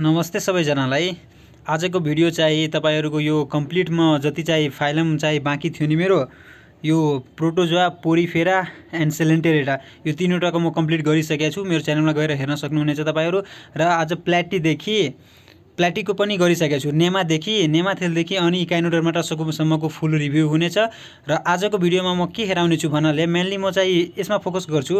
नमस्ते सबैजनालाई आजको भिडियो चाहिँ तपाईँहरूको यो कम्प्लिटमा जति चाहिँ फाइलम चाहिँ बाँकी थियो नि मेरो यो प्रोटोजोआ पोरिफेरा एन्ड सेलेन्टेरेटा यो तिनवटाको म कम्प्लिट गरिसकेको छु मेरो च्यानलमा गएर हेर्न सक्नुहुनेछ तपाईँहरू र आज प्लाटीदेखि प्लाटीको पनि गरिसकेको छु नेमादेखि नेमाथेलदेखि अनि काइनोडर्माटा सकुमसम्मको फुल रिभ्यू हुनेछ र आजको भिडियोमा म के हेराउने छु भन्नाले मेन्ली म चाहिँ यसमा फोकस गर्छु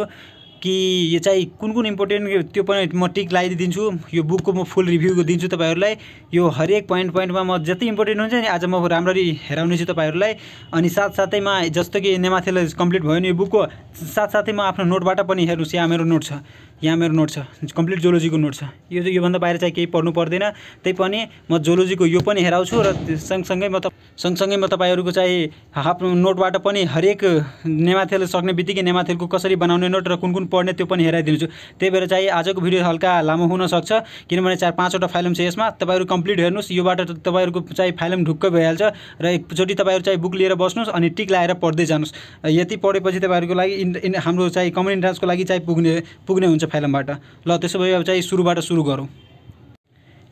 कि यो चाहिँ कुन कुन इम्पोर्टेन्ट त्यो पनि म टिक लगाइदिन्छु यो बुकको म फुल रिभ्यू दिन्छु तपाईँहरूलाई यो हरेक पोइन्ट पोइन्टमा म जति इम्पोर्टेन्ट हुन्छ नि आज म राम्ररी हेराउनेछु तपाईँहरूलाई अनि साथसाथैमा जस्तो कि नेमाथेलाई कम्प्लिट भयो नि यो बुकको साथसाथै म आफ्नो नोटबाट पनि हेर्नुहोस् यहाँ मेरो नोट छ यहाँ मेरो नोट छ कम्प्लिट जोलोजीको नोट छ यो चाहिँ योभन्दा बाहिर चाहिँ केही पढ्नु पर्दैन त्यही पनि म जोलोजीको यो पनि हेराउँछु र सँगसँगै म त सँगसँगै म तपाईँहरूको चाहिँ आफ्नो नोटबाट पनि हरेक नेमाथेल सक्ने बित्तिकै नेमाथेलको कसरी बनाउने नोट र कुन कुन पढ्ने त्यो पनि हेराइदिन्छु त्यही भएर चाहिँ आजको भिडियो हल्का लामो हुनसक्छ किनभने चार पाँचवटा फाइलम छ यसमा तपाईँहरू कम्प्लिट हेर्नुहोस् योबाट तपाईँहरूको चाहिँ फाइलम ढुक्क भइहाल्छ र एकचोटि तपाईँहरू चाहिँ बुक लिएर बस्नुहोस् अनि टिक लगाएर पढ्दै जानुहोस् यति पढेपछि तपाईँहरूको लागि हाम्रो चाहिँ कमन इन्ट्रान्सको लागि चाहिँ पुग्ने पुग्ने हुन्छ फाइलमबाट ल त्यसो भए अब चाहिँ सुरुबाट सुरु गरौँ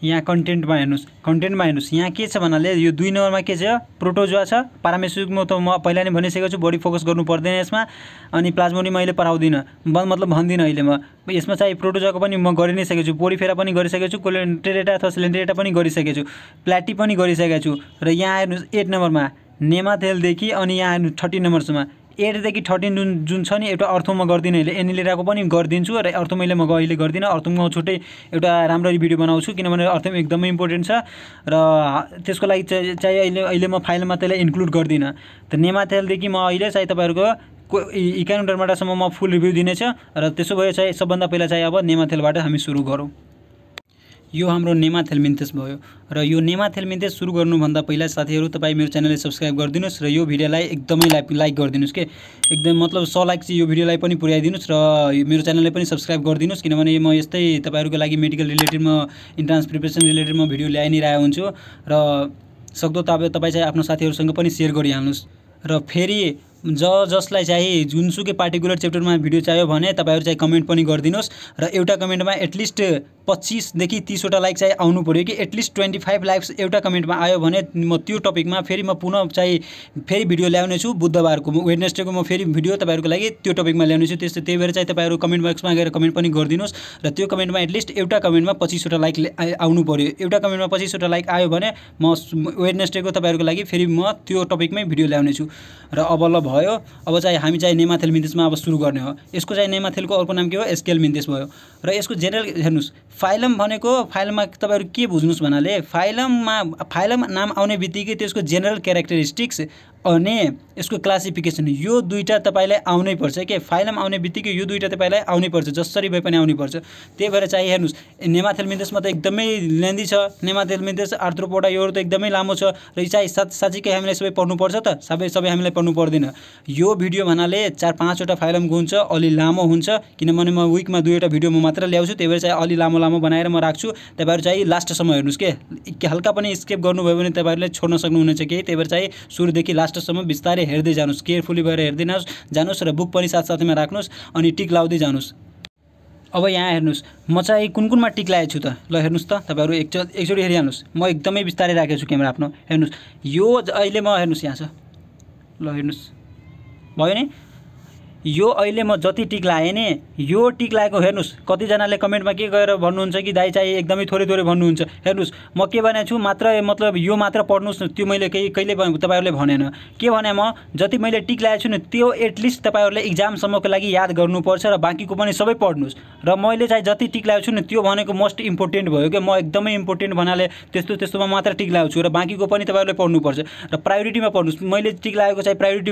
यहाँ कन्टेन्टमा हेर्नुहोस् कन्टेन्टमा हेर्नुहोस् यहाँ के छ भन्नाले यो दुई नम्बरमा के छ प्रोटोजुवा छ पारामेसुकमा त म पहिला नै भनिसकेको छु बडी फोकस गर्नु पर्दैन यसमा अनि प्लाज्मोनी मैले पढाउँदिनँ मतलब भन्दिनँ अहिले म यसमा चाहिँ प्रोटोजुवाको पनि म गरि नै सकेको छु पोरिफेरा पनि गरिसकेको छु कोलेन्टेरेटा अथवा सिलेन्टेरेटा पनि गरिसकेको छु प्लाटी पनि गरिसकेको छु र यहाँ हेर्नुहोस् एट नम्बरमा नेमाथेलदेखि अनि यहाँ हेर्नु थर्टी नम्बरसम्म एटदेखि थर्टिन जुन जुन छ नि एउटा अर्थमा गर्दिनँ अहिले एनिलेराको पनि गरिदिन्छु र अर्थम मैले म अहिले गर्दिनँ म छुट्टै एउटा राम्ररी भिडियो बनाउँछु किनभने अर्थोम एकदमै इम्पोर्टेन्ट छ र त्यसको लागि चाहिँ अहिले अहिले म फाइलमा त्यसलाई इन्क्लुड गर्दिनँ त नेमाथेलदेखि म अहिले चाहिँ तपाईँहरूको को सम्म म फुल रिभ्यू दिनेछ र त्यसो भए चाहिँ सबभन्दा पहिला चाहिँ अब नेमाथेलबाट हामी सुरु गरौँ यो हाम्रो नेमा थेलमिन्तेस भयो र यो नेमा थेलमिन्तेस सुरु गर्नुभन्दा पहिला साथीहरू तपाईँ मेरो च्यानललाई सब्सक्राइब गरिदिनुहोस् र यो भिडियोलाई एकदमै लाइक लाइक गरिदिनुहोस् कि एकदम मतलब स लाइक चाहिँ यो भिडियोलाई पनि पुर्याइदिनुहोस् र मेरो च्यानललाई पनि सब्सक्राइब गरिदिनुहोस् किनभने म यस्तै तपाईँहरूको लागि मेडिकल रिलेटेडमा इन्ट्रान्स रिलेटेड रिलेटेडमा भिडियो ल्याइ नै रहेको हुन्छु र सक्दो तपाईँ तपाईँ चाहिँ आफ्नो साथीहरूसँग पनि सेयर गरिहाल्नुहोस् र फेरि ज जसलाई चाहिँ जुनसुकै पार्टिकुलर च्याप्टरमा भिडियो चाहियो भने तपाईँहरू चाहिँ कमेन्ट पनि गरिदिनुहोस् र एउटा कमेन्टमा एटलिस्ट पच्चिसदेखि तिसवटा लाइक चाहिँ आउनु पऱ्यो कि एटलिस्ट ट्वेन्टी फाइभ लाइक्स एउटा कमेन्टमा आयो भने म त्यो टपिकमा फेरि म पुनः चाहिँ फेरि भिडियो ल्याउने छु बुधबारको वेडनेसडेको म फेरि भिडियो तपाईँहरूको लागि त्यो टपिकमा ल्याउने छु त्यस्तो त्यही भएर चाहिँ तपाईँहरू कमेन्ट बक्समा गएर कमेन्ट पनि गरिदिनुहोस् र त्यो कमेन्टमा एटलिस्ट एउटा कमेन्टमा पच्चिसवटा लाइक आउनु पऱ्यो एउटा कमेन्टमा पच्चिसवटा लाइक आयो भने म वेडनेसडेको तपाईँहरूको लागि फेरि म त्यो टपिकमै भिडियो ल्याउने छु र अब ल भयो अब चाहिँ हामी चाहिँ नेमाथेल मिन्देशमा अब सुरु गर्ने हो यसको चाहिँ नेमाथेलको अर्को नाम के हो एसकेल मिन्देश भयो र यसको जेनरल हेर्नुहोस् फाइलम भनेको फाइलममा तपाईँहरू के बुझ्नुहोस् भन्नाले फाइलममा फाइलम नाम आउने बित्तिकै त्यसको जेनरल क्यारेक्टरिस्टिक्स अनि यसको क्लासिफिकेसन यो दुईवटा तपाईँलाई आउनै पर्छ के फाइलम आउने बित्तिकै यो दुईवटा तपाईँलाई आउनै पर्छ जसरी भए पनि आउनै पर्छ त्यही भएर चाहिँ हेर्नुहोस् नेमाथेल मिन्देशमा त एकदमै लेन्दी छ नेमाथेल मिन्देश आर्थ्रोपोडा यो त एकदमै लामो छ र चाहिँ साथ साँच्चीकै हामीलाई सबै पढ्नुपर्छ त सबै सबै हामीलाई पढ्नु पर्दैन यो भिडियो भन्नाले चार पाँचवटा फाइलमको हुन्छ अलि लामो हुन्छ किनभने म विकमा दुईवटा भिडियो म मात्र ल्याउँछु त्यही भएर चाहिँ अलि लामो लामो बनाएर म राख्छु तपाईँहरू चाहिँ लास्टसम्म हेर्नुहोस् के हल्का पनि स्केप गर्नुभयो भने तपाईँहरूले छोड्न सक्नुहुनेछ केही त्यही भएर चाहिँ सुरुदेखि लास्ट लास्टसम्म बिस्तारै हेर्दै जानुहोस् केयरफुली भएर हेर्दै जानुहोस् र बुक पनि साथसाथैमा राख्नुहोस् अनि टिक लाउँदै जानुहोस् अब यहाँ हेर्नुहोस् म चाहिँ कुन कुनमा टिक लागेको छु त ल हेर्नुहोस् त तपाईँहरू एकच एकचोटि हेरिहाल्नुहोस् म एकदमै बिस्तारै राखेको छु क्यामेरा आफ्नो हेर्नुहोस् यो अहिले म हेर्नुहोस् यहाँ छ ल हेर्नुहोस् भयो नि यो अहिले म जति टिक लाएँ नि यो टिक लाएको हेर्नुहोस् कतिजनाले कमेन्टमा के गरेर भन्नुहुन्छ कि दाइ चाहिँ एकदमै थोरै थोरै भन्नुहुन्छ हेर्नुहोस् म के भनेको छु मात्र मतलब यो मात्र पढ्नुहोस् न त्यो मैले केही कहिले तपाईँहरूले भनेन के भने म जति मैले टिक लगाएको छु नि त्यो एटलिस्ट तपाईँहरूले इक्जामसम्मको लागि याद गर्नुपर्छ र बाँकीको पनि सबै पढ्नुहोस् र मैले चाहिँ जति टिक लगाएको छु नि त्यो भनेको मोस्ट इम्पोर्टेन्ट भयो कि म एकदमै इम्पोर्टेन्ट भन्नाले त्यस्तो त्यस्तोमा मात्र टिक छु र बाँकीको पनि तपाईँहरूले पढ्नुपर्छ र प्रायोरिटीमा पढ्नुहोस् मैले टिक लगाएको चाहिँ प्रायोरिटी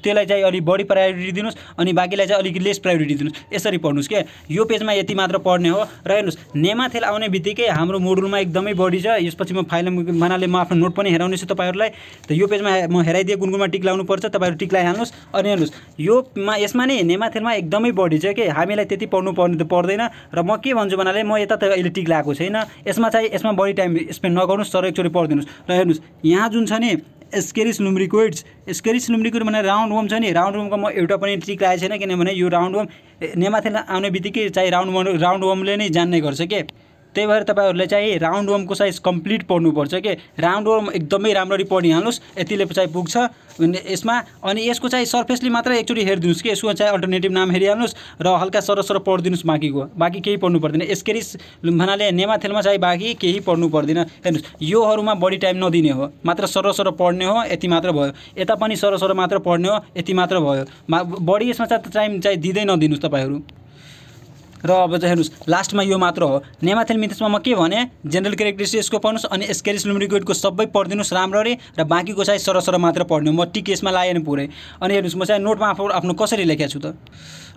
त्यसलाई चाहिँ अलिक बढी प्रायोरिटी दिनुहोस् अनि बाँकीलाई चाहिँ अलिकति लेस प्रायोरिटी दिनुहोस् यसरी पढ्नुहोस् क्या यो पेजमा यति मात्र पढ्ने हो र हेर्नुहोस् नेमाथेल आउने बित्तिकै हाम्रो मोडुलमा एकदमै बढी छ यसपछि म फाइल मानाले म आफ्नो नोट पनि छु तपाईँहरूलाई त यो पेजमा म हेराइदिएँ गुनगुनमा टिक पर्छ तपाईँहरू टिक लगाइहाल्नुहोस् अनि हेर्नुहोस् योमा यसमा नै नेमाथेलमा एकदमै बढी छ कि हामीलाई त्यति पढ्नु पर्ने त पर्दैन र म के भन्छु भन्नाले म यता त अहिले टिक लगाएको छैन यसमा चाहिँ यसमा बढी टाइम स्पेन्ड नगर्नुहोस् तर एकचोटि पढिदिनुहोस् र हेर्नुहोस् यहाँ जुन छ नि स्केरिस लुम्ब्रिकोइड्स स्केरिस लुम्ब्रिकोइड भने राउन्ड वर्म छ नि राउन्ड वर्मको म एउटा पनि ट्रिक लागेको छैन किनभने यो राउन्ड वर्म नेमाथेला आउने बित्तिकै चाहिँ राउन्ड वर्म राउन्ड वर्मले नै जान्ने गर्छ के त्यही भएर तपाईँहरूले चाहिँ राउन्ड वर्मको साइज कम्प्लिट पढ्नुपर्छ के राउन्ड वर्म एकदमै राम्ररी पढिहाल्नुहोस् यतिले चाहिँ पुग्छ यसमा अनि यसको चाहिँ सर्फेसली मात्र एकचोटि हेरिदिनुहोस् कि यसको चाहिँ अल्टरनेटिभ नाम हेरिहाल्नुहोस् र हल्का सरसर पढिदिनुहोस् बाँकीको बाँकी केही पढ्नु पर्दैन यसकेरिस भन्नाले नेमाथेलमा चाहिँ बाँकी केही पढ्नु पर्दैन हेर्नुहोस् योहरूमा बढी टाइम नदिने हो मात्र सरसर पढ्ने हो यति मात्र भयो यता पनि सरसर मात्र पढ्ने हो यति मात्र भयो बढी यसमा चाहिँ टाइम चाहिँ दिँदै नदिनुहोस् तपाईँहरू र अब चाहिँ हेर्नुहोस् लास्टमा यो मात्र हो नेमाथेल मिथेसमा म के भने जेनरल यसको पढ्नुहोस् अनि स्केरिस लुम्रिगोडको सबै पढिदिनुहोस् राम्ररी र बाँकीको चाहिँ सरसर मात्र पढ्नु म टिकेसमा लागेन पुरै अनि हेर्नुहोस् म चाहिँ नोटमा आफू आफ्नो कसरी लेखेको छु त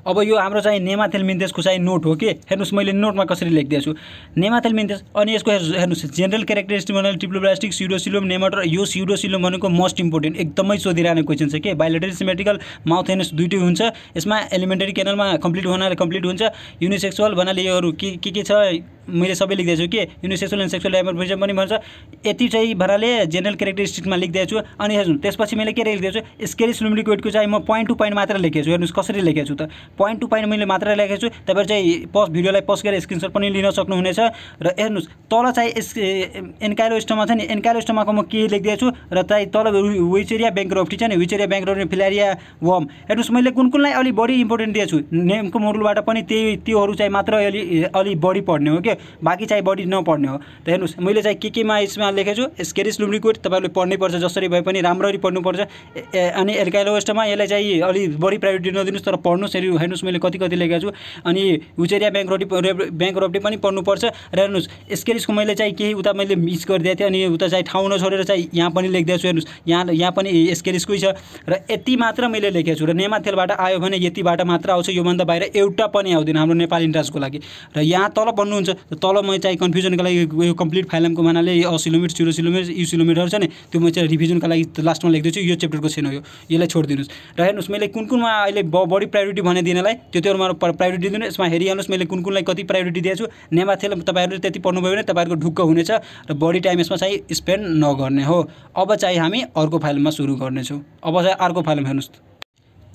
अब यो हाम्रो चाहिँ नेमाथेल मिन्देशको चाहिँ नोट हो कि हेर्नुहोस् मैले नोटमा कसरी लेखिदिएछु नेमाथेल मिन्देश अनि यसको हेर्नुहोस् जेनरल क्यारेक्टरिस्टिक क्यारेक्टरिस्टिमल टिप्लोब्लास्टिक सिडोसिलोम नेमाटर यो सिडोसिलोम भनेको मोस्ट इम्पोर्टेन्ट एकदमै सोधिरहने क्वेसन छ कि बायोलेटरी सिमेटिकल माउथ हेर्नुहोस् दुइटै हुन्छ यसमा एलिमेन्टरी क्यानलमा कम्प्लिट हुनाले कम्प्लिट हुन्छ युनिसेक्सुअल भन्नाले योहरू के के छ मैले सबै लेख्दैछु कि युनिसेक्सुअल एन्ड सेक्सुअल डाइमर्फिजम पनि भन्छ यति चाहिँ भराले जेनरल क्यारेक्टरिस्टिक्समा लेख्दैछु अनि हेर्नु त्यसपछि मैले के लेखिदिएको छु स्केरिस लिक्विडको चाहिँ म पोइन्ट टू पोइन्ट मात्र लेखेको छु हेर्नुहोस् कसरी लेखेको छु त पोइन्ट टू पोइन्ट मैले मात्र लेखेको छु तपाईँ चाहिँ पस भिडियोलाई पस गरेर स्क्रिनसट पनि लिन सक्नुहुनेछ र हेर्नुहोस् तल चाहिँ एस एन्काइलो छ नि एन्काइलो स्टोमाको म के लेखिदिएको छु र चाहिँ तल विचेरिया ब्याङ्क रफ्टी छ नि विचेरिया ब्याङ्क रफ्टी फिलारिया वम हेर्नुहोस् मैले कुन कुनलाई अलिक बढी इम्पोर्टेन्ट दिएछु नेमको मोडलबाट पनि त्यही त्योहरू चाहिँ मात्र अलि अलि बढी पढ्ने हो क्या बाँकी चाहिँ बढी नपढ्ने हो त हेर्नुहोस् मैले चाहिँ के केमा यसमा लेखेको छु स्केरिस लुम्रिकुड तपाईँहरूले पर्छ जसरी भए पनि राम्ररी पढ्नुपर्छ अनि एल्काइलोवेस्टमा यसलाई चाहिँ अलिक बढी प्रायोरिटी नदिनुहोस् तर पढ्नुहोस् हेरि हेर्नुहोस् मैले कति कति लेखेको छु अनि हुचेरिया ब्याङ्क रोटी ब्याङ्क रोटी पनि पढ्नुपर्छ र हेर्नुहोस् स्केरिसको मैले चाहिँ केही उता मैले मिस गरिदिएको थिएँ अनि उता चाहिँ ठाउँ नछोडेर चाहिँ यहाँ पनि लेखिदिएको छु हेर्नुहोस् यहाँ यहाँ पनि स्केरिसकै छ र यति मात्र मैले लेखेको छु र नेमाथेलबाट आयो भने यतिबाट मात्र आउँछ योभन्दा बाहिर एउटा पनि आउँदैन हाम्रो नेपाली इन्ट्रान्सको लागि र यहाँ तल भन्नुहुन्छ तल म चाहिँ कन्फ्युजनको लागि यो कम्प्लिट फाइलमको मानाले सिलोमिटर सिरो सिलोमिटर यु सिलोमिटर छ नि त्यो म चाहिँ रिभिजनको लागि लास्टमा लेख्दैछु यो च्याप्टरको छैन यो यसलाई छोडिदिनुहोस् र हेर्नुहोस् मैले कुन कुनमा अहिले ब बढी प्रायोरिटी बनाइदिनलाई त्यो त्योहरूमा प्रायोरिटी दिनु यसमा हेरिहाल्नुहोस् मैले कुन कुनलाई कति प्रायोरिटी दिएको छु नेमा तपाईँहरूले त्यति पढ्नुभयो भने तपाईँहरूको ढुक्क हुनेछ र बढी टाइम यसमा चाहिँ स्पेन्ड नगर्ने हो अब चाहिँ हामी अर्को फाइलमा सुरु गर्नेछौँ अब चाहिँ अर्को फाइलमा हेर्नुहोस्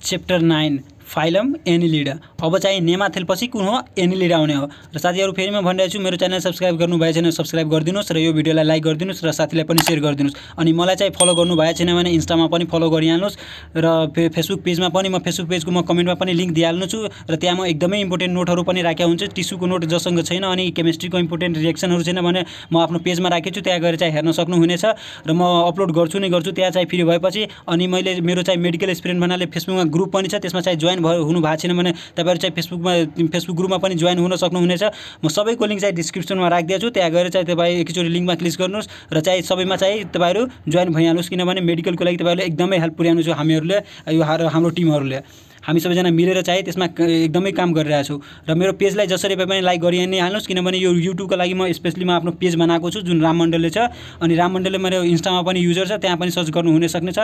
च्याप्टर नाइन फाइलम एनिलिडा अब चाहिँ नेमाथेलपछि कुन हो एनिलिडा आउने हो र साथीहरू फेरि म भनिरहेको छु मेरो च्यानल सब्सक्राइब गर्नुभएको छैन सब्सक्राइब गरिदिनुहोस् र यो भिडियोलाई लाइक गरिदिनुहोस् र साथीलाई पनि सेयर गरिदिनुहोस् अनि मलाई चाहिँ फलो गर्नुभएको छैन भने इन्स्टामा पनि फलो गरिहाल्नुहोस् र फेसबुक पेजमा पनि म फेसबुक पेजको म कमेन्टमा पनि लिङ्क दिइहाल्नु छु र त्यहाँ म एकदमै इम्पोर्टेन्ट नोटहरू पनि राखेको हुन्छ टिस्युको नोट जसँग छैन अनि केमिस्ट्रीको इम्पोर्टेन्ट रिएक्सनहरू छैन भने म आफ्नो पेजमा राखेको छु त्यहाँ गएर चाहिँ हेर्न सक्नुहुनेछ र म अपलोड गर्छु नै गर्छु त्यहाँ चाहिँ फ्री भएपछि अनि मैले मेरो चाहिँ मेडिकल एक्सपिरियन्स भन्नाले फेसबुकमा ग्रुप पनि छ त्यसमा चाहिँ जोइन जोइन भयो हुनु भएको छैन भने तपाईँहरू चाहिँ फेसबुकमा फेसबुक ग्रुपमा पनि जोइन हुन सक्नुहुनेछ म सबैको लिङ्क चाहिँ डिस्क्रिप्सनमा राखिदिएको छु त्यहाँ गएर चाहिँ तपाईँ एकचोटि लिङ्कमा क्लिक गर्नुहोस् र चाहिँ सबैमा चाहिँ तपाईँहरू जोइन भइहाल्नुहोस् किनभने मेडिकलको लागि तपाईँहरूले एकदमै हेल्प पुर्याउनु छ हामीहरूले यो हाम्रो टिमहरूले हामी सबैजना मिलेर चाहिँ त्यसमा एकदमै काम गरिरहेछौँ र मेरो पेजलाई जसरी भए पनि लाइक गरि नै हाल्नुहोस् किनभने यो युट्युबको लागि म स्पेसली म आफ्नो पेज बनाएको छु जुन राम मण्डलले छ अनि राम मण्डलले मेरो इन्स्टामा पनि युजर छ त्यहाँ पनि सर्च गर्नु हुन सक्नेछ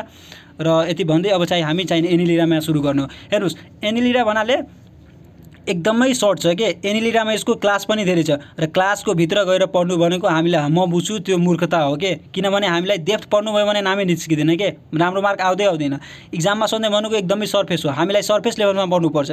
र यति भन्दै अब चाहिँ हामी चाहिँ एनिलिरामा सुरु गर्नु हेर्नुहोस् एनिलिरा भन्नाले एकदमै सर्ट छ के एनिलिरामा यसको क्लास पनि धेरै छ र क्लासको भित्र गएर पढ्नु भनेको हामीलाई म बुझ्छु त्यो मूर्खता हो के किनभने हामीलाई डेप्थ भयो भने नामै निस्किँदैन के राम्रो मार्क आउँदै आउँदैन इक्जाममा सोध्ने भनेको एकदमै सर्फेस हो हामीलाई सर्फेस लेभलमा पढ्नुपर्छ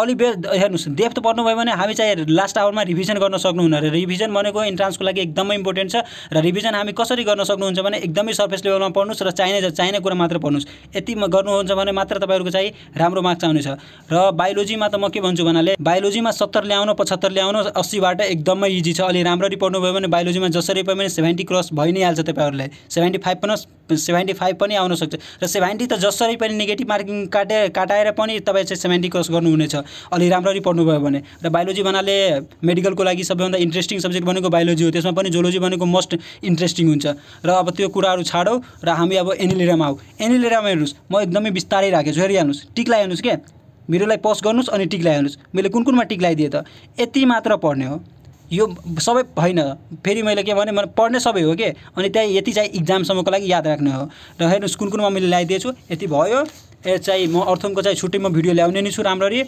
अलिक बे हेर्नुहोस् डेप्थ भयो भने हामी चाहिँ लास्ट आवरमा रिभिजन गर्न सक्नुहुन्न र रिभिजन भनेको इन्ट्रान्सको लागि एकदमै इम्पोर्टेन्ट छ र रिभिजन हामी कसरी गर्न सक्नुहुन्छ भने एकदमै सर्फेस लेभलमा पढ्नुहोस् र चाहिने चाहिने कुरा मात्र पढ्नुहोस् यति गर्नुहुन्छ भने मात्र तपाईँहरूको चाहिँ राम्रो मार्क्स आउनेछ र बायोलोजीमा त म के भन्छु भन्नाले हुनाले बायोलोजीमा सत्तर ल्याउनु पचहत्तर ल्याउनु अस्सीबाट एकदमै इजी छ अलि राम्ररी पढ्नु भयो भने बायोलोजीमा जसरी पनि भने सेभेन्टी क्रस भइ नै हाल्छ तपाईँहरूलाई सेभेन्टी फाइभ पनि सेभेन्टी फाइभ पनि आउन सक्छ र सेभेन्टी त जसरी पनि नेगेटिभ मार्किङ काटे काटाएर पनि तपाईँ चाहिँ सेभेन्टी क्रस गर्नुहुनेछ अलि राम्ररी पढ्नुभयो भने र बायोलोजी भन्नाले मेडिकलको लागि सबैभन्दा इन्ट्रेस्टिङ सब्जेक्ट भनेको बायोलोजी हो त्यसमा पनि जोलोजी भनेको मोस्ट इन्ट्रेस्टिङ हुन्छ र अब त्यो कुराहरू छाडौँ र हामी अब एनिलेरामा आऊ एनिलेरामा हेर्नुहोस् म एकदमै बिस्तारै राखेको छु हेरिहाल्नुहोस् टिक लगाइहाल्नुहोस् क्या मेरोलाई पस गर्नुहोस् अनि टिक लगाइहाल्नुहोस् मैले कुन कुनमा टिक लगाइदिएँ त यति मात्र पढ्ने हो यो सबै होइन फेरि मैले के भने मैले पढ्ने सबै हो कि अनि त्यहाँ यति चाहिँ इक्जामसम्मको लागि याद राख्ने हो र हेर्नुहोस् कुन कुनमा मैले ल्याइदिएछु यति भयो ए चाहिँ म अर्थमको चाहिँ छुट्टीमा भिडियो ल्याउने नै छु राम्ररी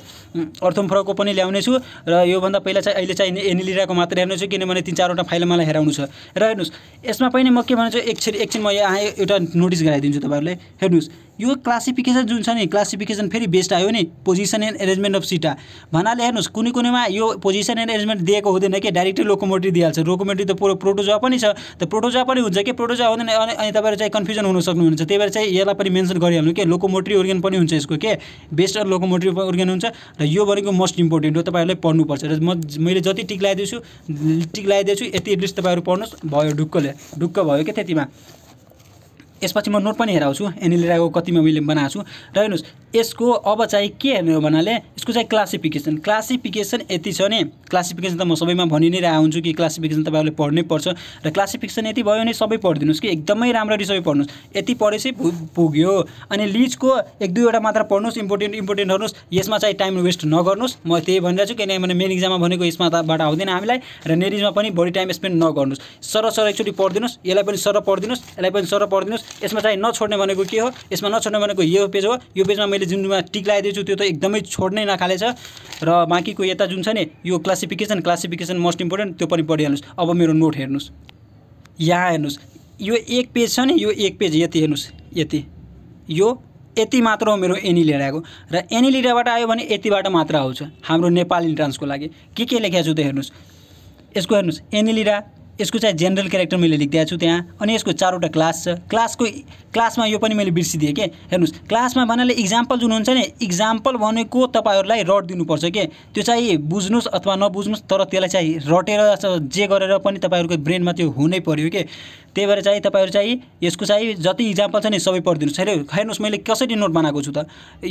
अर्थम फ्रको पनि ल्याउने छु र योभन्दा पहिला चाहिँ अहिले चाहिँ एनिलिराको मात्र हेर्नु छु किनभने तिन चारवटा फाइल मलाई हेराउनु छ र हेर्नुहोस् यसमा पनि म के भन्छु एकछिन एकछिन म यहाँ एउटा नोटिस गराइदिन्छु तपाईँहरूलाई हेर्नुहोस् यो क्लासिफिकेसन जुन छ नि क्लासिफिकेसन फेरि बेस्ट आयो नि पोजिसन एन्ड एरेन्जमेन्ट अफ सिटा भन्नाले हेर्नुहोस् कुनै कुनैमा यो पोजिसन एन्ड एरेन्जमेन्ट दिएको हुँदैन कि डाइरेक्टै लोकोमोटिभ दिइहाल्छ लोकोमोट्री त पुरो प्रोटोजा पनि छ त प्रोटोजा पनि हुन्छ कि प्रोटोजा हुँदैन अनि अनि तपाईँहरू चाहिँ कन्फ्युजन हुन सक्नुहुन्छ त्यही भएर चाहिँ यसलाई पनि मेन्सन गरिहाल्नु के लोकोमोटिभ अर्गन पनि हुन्छ यसको के बेस्ट अर लोकोमोटिभ अर्गन हुन्छ र यो भनेको मोस्ट इम्पोर्टेन्ट हो तपाईँहरूले पढ्नुपर्छ र म मैले जति टिक लगाइदिएछु टिक लगाइदिएछु यति एटलिस्ट तपाईँहरू पढ्नुहोस् भयो ढुक्कले ढुक्क भयो क्या त्यतिमा यसपछि म नोट पनि हेराउँछु एनिलिराको कतिमा मैले बनाएको छु र हेर्नुहोस् यसको अब चाहिँ के हेर्ने हो भन्नाले यसको चाहिँ क्लासिफिकेसन क्लासिफिकेसन यति छ नि क्लासिफिकेसन त म सबैमा भनि नै रहेको हुन्छु कि क्लासिफिकेसन तपाईँहरूले पढ्नै पर्छ र क्लासिफिकेसन यति भयो भने सबै पढिदिनुहोस् कि एकदमै राम्ररी सबै पढ्नुहोस् यति पढेपछि पुग्यो अनि लिजको एक दुईवटा मात्र पढ्नुहोस् इम्पोर्टेन्ट इम्पोर्टेन्ट हेर्नुहोस् यसमा चाहिँ टाइम वेस्ट नगर्नुहोस् म त्यही भनिरहेको छु किनभने मेन इक्जाममा भनेको यसमा तबाट आउँदैन हामीलाई र नेरिजमा पनि बढी टाइम स्पेन्ड नगर्नुहोस् सर सर एकचोटि पढिदिनुहोस् यसलाई पनि सर पढिदिनुहोस् यसलाई पनि सर पढिदिनुहोस् यसमा चाहिँ नछोड्ने भनेको के हो यसमा नछोड्ने भनेको यो पेज हो यो पेजमा मैले जुनमा टिक लगाइदिएछु त्यो त एकदमै छोड्नै नखाले छ र बाँकीको यता जुन छ नि यो क्लासिफिकेसन क्लासिफिकेसन मोस्ट इम्पोर्टेन्ट त्यो पनि पढिहाल्नुहोस् अब मेरो नोट हेर्नुहोस् यहाँ हेर्नुहोस् यो एक पेज छ नि यो एक पेज यति हेर्नुहोस् यति यो यति मात्र हो मेरो एनी लिएर र एनी आयो भने यतिबाट मात्र आउँछ हाम्रो नेपाली इन्ट्रान्सको लागि के के लेखेको छु त हेर्नुहोस् यसको हेर्नुहोस् एनी यसको चाहिँ जेनरल क्यारेक्टर मैले लेखिदिएको छु त्यहाँ अनि यसको चारवटा क्लास छ क्लासको क्लासमा यो पनि मैले बिर्सिदिएँ के हेर्नुहोस् क्लासमा भन्नाले इक्जाम्पल जुन हुन्छ नि इक्जाम्पल भनेको तपाईँहरूलाई रट दिनुपर्छ के त्यो चाहिँ बुझ्नुहोस् अथवा नबुझ्नुहोस् तर त्यसलाई चाहिँ रटेर जे गरेर पनि तपाईँहरूको ब्रेनमा त्यो हुनै पऱ्यो के त्यही भएर चाहिँ तपाईँहरू चाहिँ यसको चाहिँ जति इक्जाम्पल छ नि सबै पढिदिनुहोस् हेर्नुहोस् मैले कसरी नोट बनाएको छु त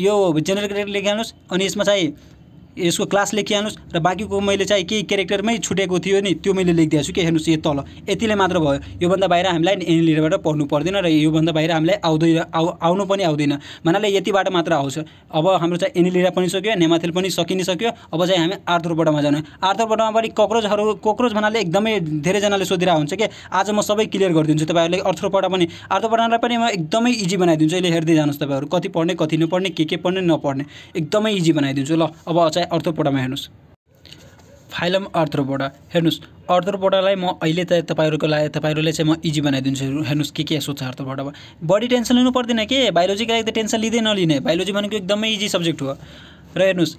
यो जेनरल क्यारेक्टर लेखिहाल्नुहोस् अनि यसमा चाहिँ यसको क्लास लेखिहाल्नुहोस् र बाँकीको मैले चाहिँ केही क्यारेक्टरमै छुटेको थियो नि त्यो मैले लेखिदिएको छु कि हेर्नुहोस् यो तल यतिले मात्र भयो योभन्दा बाहिर हामीलाई एनएलबाट पढ्नु पर्दैन र योभन्दा बाहिर हामीलाई आउँदै आउ आउनु पनि आउँदैन मानाले यतिबाट मात्र आउँछ अब हाम्रो चाहिँ एनिलिरा पनि सक्यो नेमाथेल पनि सकिन सक्यो अब चाहिँ हामी आर्थरबाटमा जानु आर्थरबाटमा पनि कक्रोचहरू कक्रोच भन्नाले एकदमै धेरैजनाले सोधेर हुन्छ कि आज म सबै क्लियर गरिदिन्छु तपाईँहरूले अर्थोपट पनि आर्थरबाटलाई पनि म एकदमै इजी बनाइदिन्छु अहिले हेर्दै जानुहोस् तपाईँहरू कति पढ्ने कति नपढ्ने के के पढ्ने नपढ्ने एकदमै इजी बनाइदिन्छु ल अब चाहिँ फाइलमलाई अर्थोपोडामा हेर्नुहोस् फाइलम अर्थ्रोपोडा हेर्नुहोस् अर्थ्रोपोडालाई म अहिले त तपाईँहरूको लागि तपाईँहरूले चाहिँ म इजी बनाइदिन्छु हेर्नुहोस् के के सोध्छ अर्थरोपोडामा बढी टेन्सन लिनु पर्दैन के बायोलोजीको लागि त टेन्सन लिँदै नलिने बायोलोजी भनेको एकदमै इजी सब्जेक्ट हो र हेर्नुहोस्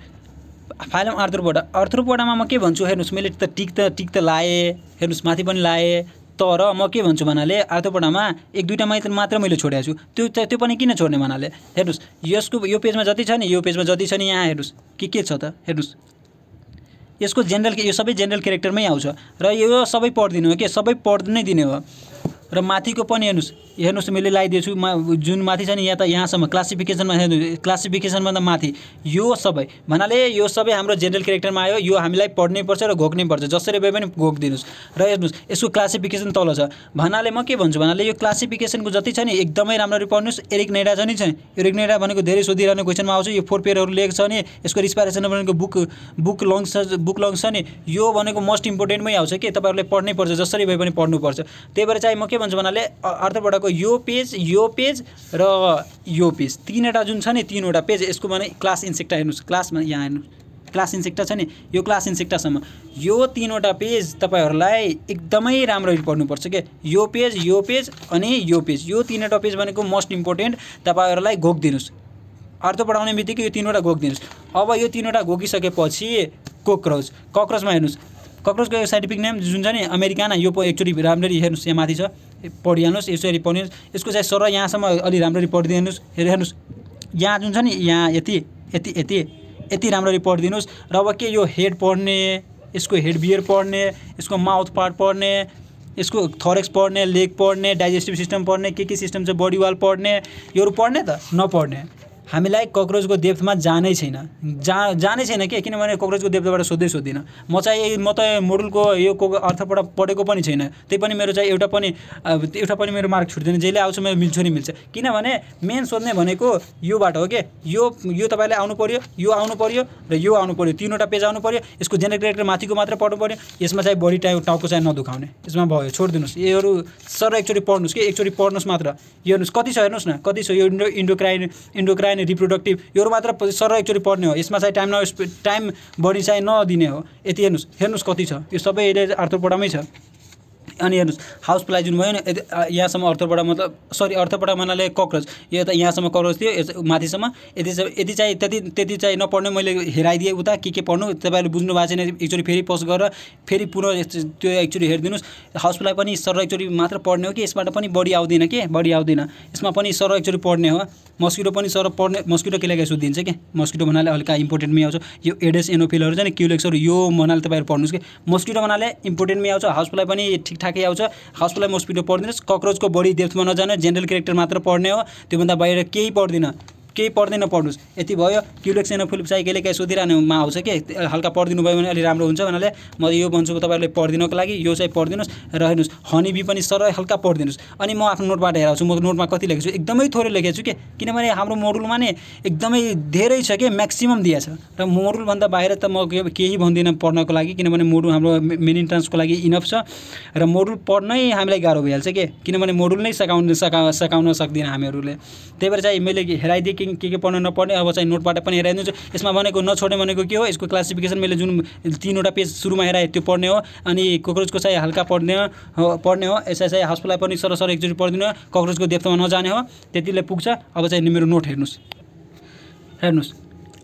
फाइलम अर्थ्रोपोडा अर्थ्रोपोडामा म के भन्छु हेर्नुहोस् मैले त टिक त टिक त लाएँ हेर्नुहोस् माथि पनि लाएँ तर म के भन्छु भन्नाले आतोपटामा एक दुईवटा मात्र मात्र मैले छोडेको छु त्यो त्यो पनि किन छोड्ने भन्नाले हेर्नुहोस् यसको यो पेजमा जति छ नि यो पेजमा जति छ नि यहाँ हेर्नुहोस् के के छ त हेर्नुहोस् यसको जेनरल यो सबै जेनरल क्यारेक्टरमै आउँछ र यो सबै पढिदिनु हो कि सबै पढ्नै दिने हो र माथिको पनि हेर्नुहोस् हेर्नुहोस् मैले लगाइदिएछु मा जुन माथि छ नि यहाँ त यहाँसम्म क्लासिफिकेसनमा हेर्नु क्लासिफिकेसनभन्दा माथि यो सबै भन्नाले यो सबै हाम्रो जेनरल क्यारेक्टरमा आयो यो हामीलाई पढ्नै पर्छ र घोक्नै पर्छ जसरी भए पनि घोकिदिनुहोस् र हेर्नुहोस् यसको क्लासिफिकेसन तल छ भन्नाले म के भन्छु भन्नाले यो क्लासिफिकेसनको जति छ नि एकदमै राम्ररी पढ्नुहोस् नेडा छ नि छ नेडा भनेको धेरै सोधिरहने क्वेसनमा आउँछ यो फोर पेयरहरू लेख छ नि यसको रिस्पारेसन भनेको बुक बुक लङ छ बुक लङ छ नि यो भनेको मोस्ट इम्पोर्टेन्टमै आउँछ कि तपाईँहरूले पढ्नै पर्छ जसरी भए पनि पढ्नुपर्छ त्यही भएर चाहिँ म के के भन्छ भन्नाले अर्थपटकको यो पेज यो पेज र यो पेज तिनवटा जुन छ नि तिनवटा पेज यसको भने क्लास इन्सेक्टा हेर्नुहोस् क्लासमा यहाँ हेर्नु क्लास इन्सेक्टा छ नि यो क्लास इन्सेक्टासम्म यो तिनवटा पेज तपाईँहरूलाई एकदमै राम्ररी पढ्नुपर्छ के यो पेज यो पेज अनि यो पेज यो तिनवटा पेज भनेको मोस्ट इम्पोर्टेन्ट तपाईँहरूलाई घोकिदिनुहोस् अर्थ पढाउने बित्तिकै यो तिनवटा घोकिदिनुहोस् अब यो तिनवटा घोकिसकेपछि कक्रोच कक्रोचमा हेर्नुहोस् ककरोचको यो साइन्टिफिक नेम जुन छ नि अमेरिकाना यो पो एकचोटि राम्ररी हेर्नुहोस् यहाँ माथि छ पढिहाल्नुहोस् यसरी पढिनुहोस् यसको चाहिँ सर यहाँसम्म अलि राम्ररी पढिदिनुहोस् हेर्नुहोस् यहाँ जुन छ नि यहाँ यति यति यति यति राम्ररी पढिदिनुहोस् र अब के यो हेड पढ्ने यसको हेड बियर पढ्ने यसको माउथ पार्ट पढ्ने यसको थरेक्स पढ्ने लेग पढ्ने डाइजेस्टिभ सिस्टम पढ्ने के के सिस्टम छ बडी वाल पढ्ने योहरू पढ्ने त नपढ्ने हामीलाई ककरोचको डेप्थमा जानै छैन जा जानै छैन के किनभने ककरोचको डेप्थबाट सोध्दै सोध्दिनँ म चाहिँ म त मोडुलको यो को अर्थबाट पढेको पनि छैन त्यही पनि मेरो चाहिँ एउटा पनि एउटा पनि मेरो मार्क छुट्दैन जहिले आउँछ मेरो मिल्छु नि मिल्छ किनभने मेन सोध्ने भनेको योबाट हो के यो यो तपाईँले आउनु पऱ्यो यो आउनु पऱ्यो र यो आउनु पऱ्यो तिनवटा पेज आउनु पऱ्यो यसको जेनेरेटर माथिको मात्र पढ्नु पऱ्यो यसमा चाहिँ बढी टाइम टाउको चाहिँ नदुखाउने यसमा भयो छोडिदिनुहोस् योहरू सर एकचोटि पढ्नुहोस् कि एकचोटि पढ्नुहोस् मात्र यो हेर्नुहोस् कति छ हेर्नुहोस् न कति छ यो endo endocrine endocrine and reproductive यो मात्र सर एकचोटि पढ्ने हो यसमा चाहिँ टाइम न टाइम बढी चाहिँ नदिने हो यति हेर्नुहोस् हेर्नुहोस् कति छ यो सबै यसले आर्थोपोडामै छ अनि हेर्नुहोस् हाउस फ्लाइ जुन भयो नि यहाँसम्म अर्थबाट मतलब सरी अर्थबाट मनाले कक्रोच यो त यहाँसम्म कक्रोच थियो माथिसम्म यति यति चाहिँ त्यति त्यति चाहिँ नपढ्ने मैले हेराइदिएँ उता के के पढ्नु तपाईँहरूले बुझ्नु भएको छैन एकचोटि फेरि पस गरेर फेरि पुनः त्यो एकचोटि हेरिदिनुहोस् हाउस फ्लाइ पनि सर एकचोटि मात्र पढ्ने हो कि यसबाट पनि बढी आउँदैन कि बढी आउँदैन यसमा पनि सर एकचोटि पढ्ने हो मस्किटो पनि सर पढ्ने मस्किटो के लागि सोधिदिन्छ कि मस्किटो भन्नाले हल्का इम्पोर्टेन्टमै आउँछ यो एडेस एनोफिलहरू छ नि क्युलेक्सहरू यो भन्नाले तपाईँहरू पढ्नुहोस् कि मस्किटो भन्नाले इम्पोर्टेन्टमै आउँछ हाउस फ्लाइ पनि ठिकठाक खाकै आउँछ हाउसफुललाई म पढ्दिनुहोस् कक्रोचको बडी डेप्थमा नजानु जेनरल क्यारेक्टर मात्र पढ्ने हो त्योभन्दा बाहिर केही पढ्दिनँ केही पढ्दैन नपढ्नुहोस् यति भयो क्युलेक्स एनोफिलिप्साइ कहिले काहीँ सोधिरहनुमा आउँछ कि हल्का पढिदिनु भयो भने अलिक राम्रो हुन्छ भन्नाले म यो भन्छु तपाईँहरूले पढिदिनुको लागि यो चाहिँ पढिदिनुहोस् र हेर्नुहोस् हनी बी पनि सर हल्का पढिदिनुहोस् अनि म आफ्नो नोटबाट हेराउँछु म नोटमा कति लेखेको छु एकदमै थोरै लेखेको छु कि किनभने हाम्रो मोडुलमा नै एकदमै धेरै छ कि म्याक्सिमम् दिएछ र मोडुलभन्दा बाहिर त म केही भन्दिनँ पढ्नको लागि किनभने मोडुल हाम्रो मेन इन्ट्रान्सको लागि इनफ छ र मोडुल पढ्नै हामीलाई गाह्रो भइहाल्छ कि किनभने मोडुल नै सघाउनु सका सघाउन सक्दिनँ हामीहरूले त्यही भएर चाहिँ मैले हेराइदिएँ कि के के पढ्नु नपर्ने अब चाहिँ नोटबाट पनि हेराइदिनु यसमा भनेको नछोड्ने भनेको के हो यसको क्लासिफिकेसन मैले जुन तिनवटा पेज सुरुमा हेराएँ त्यो पढ्ने हो अनि कक्रोचको चाहिँ हल्का पढ्ने हो पढ्ने हो यसलाई चाहिँ हाउसफुललाई पनि सरसर एकचोटि पढिदिनु हो कक्रोचको देवतामा नजाने हो त्यतिले पुग्छ अब चाहिँ मेरो नोट हेर्नुहोस् हेर्नुहोस्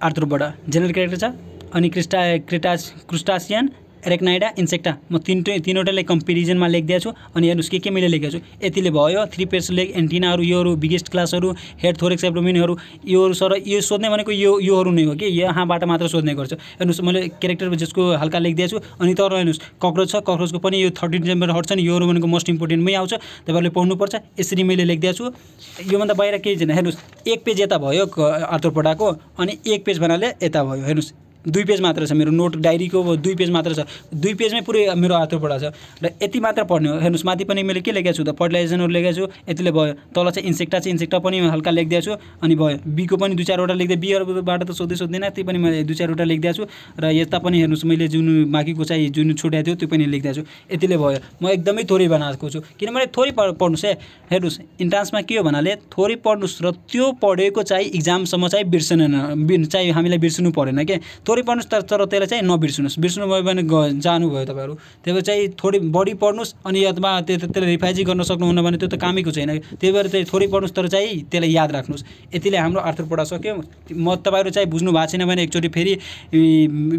आर्थ्रोबाट जेनरल क्यारेक्टर छ अनि क्रिस्टा क्रिटास क्रुस्टासियन एरेक्नाइडा इन्सेक्टा म तिनटै तिनवटालाई कम्पेरिजनमा लेखिदिएको छु अनि हेर्नुहोस् के के मैले लेखेको छु यतिले भयो थ्री पेयर्स लेग एन्टिनाहरू योहरू बिगेस्ट क्लासहरू हेड थोरेक्स एब्डोमिनहरू योहरू सर यो सोध्ने भनेको यो योहरू नै हो कि यहाँबाट मात्र सोध्ने गर्छ हेर्नुहोस् मैले क्यारेक्टर जसको हल्का लेखिदिएको छु अनि तर हेर्नुहोस् कक्रोच छ कक्रोचको पनि यो थर्टी डिसेम्बर हट्छ नि योहरू भनेको मोस्ट इम्पोर्टेन्टमै आउँछ तपाईँहरूले पढ्नुपर्छ यसरी मैले लेखिदिएको छु योभन्दा बाहिर केही छैन हेर्नुहोस् एक पेज यता भयो अर्थोपटाको अनि एक पेज भन्नाले यता भयो हेर्नुहोस् दुई पेज मात्र छ मेरो नोट डायरीको दुई पेज मात्र छ दुई पेजमै पुरै मेरो आत्रोपडा छ र यति मात्र पढ्ने हो हेर्नुहोस् माथि पनि मैले के लेखेको छु त फर्टिलाइजरहरू लेखेको छु यतिले भयो तल चाहिँ इन्सेक्टा चाहिँ इन्सेक्टा पनि हल्का लेखिदिएको छु अनि भयो बीको पनि दुई चारवटा लेख्दै बीहरूबाट त सोध्दै सोध्दैन त्यही पनि मैले दुई चारवटा लेखिदिएको छु र यता पनि हेर्नुहोस् मैले जुन बाँकीको चाहिँ जुन छुट्याएको थियो त्यो पनि लेखिदिएको छु यतिले भयो म एकदमै थोरै बनाएको छु किनभने थोरै पढ्नुहोस् है हेर्नुहोस् इन्ट्रान्समा के हो भन्नाले थोरै पढ्नुहोस् र त्यो पढेको चाहिँ इक्जामसम्म चाहिँ बिर्सनु चाहिँ हामीलाई बिर्सनु परेन क्या थोरै पढ्नुहोस् तर तर त्यसलाई चाहिँ नबिर्सिनुहोस् भयो भने जानुभयो तपाईँहरू त्यही भएर चाहिँ थोरै बढी पढ्नुहोस् अनि अथवा त्यो त्यसलाई रिफाइजी गर्न सक्नुहुन्न भने त्यो त कामैको छैन त्यही भएर चाहिँ थोरै पढ्नुहोस् तर चाहिँ त्यसलाई याद राख्नुहोस् यतिले हाम्रो आर्थर पढा सक्यो म तपाईँहरू चाहिँ बुझ्नु भएको छैन भने एकचोटि फेरि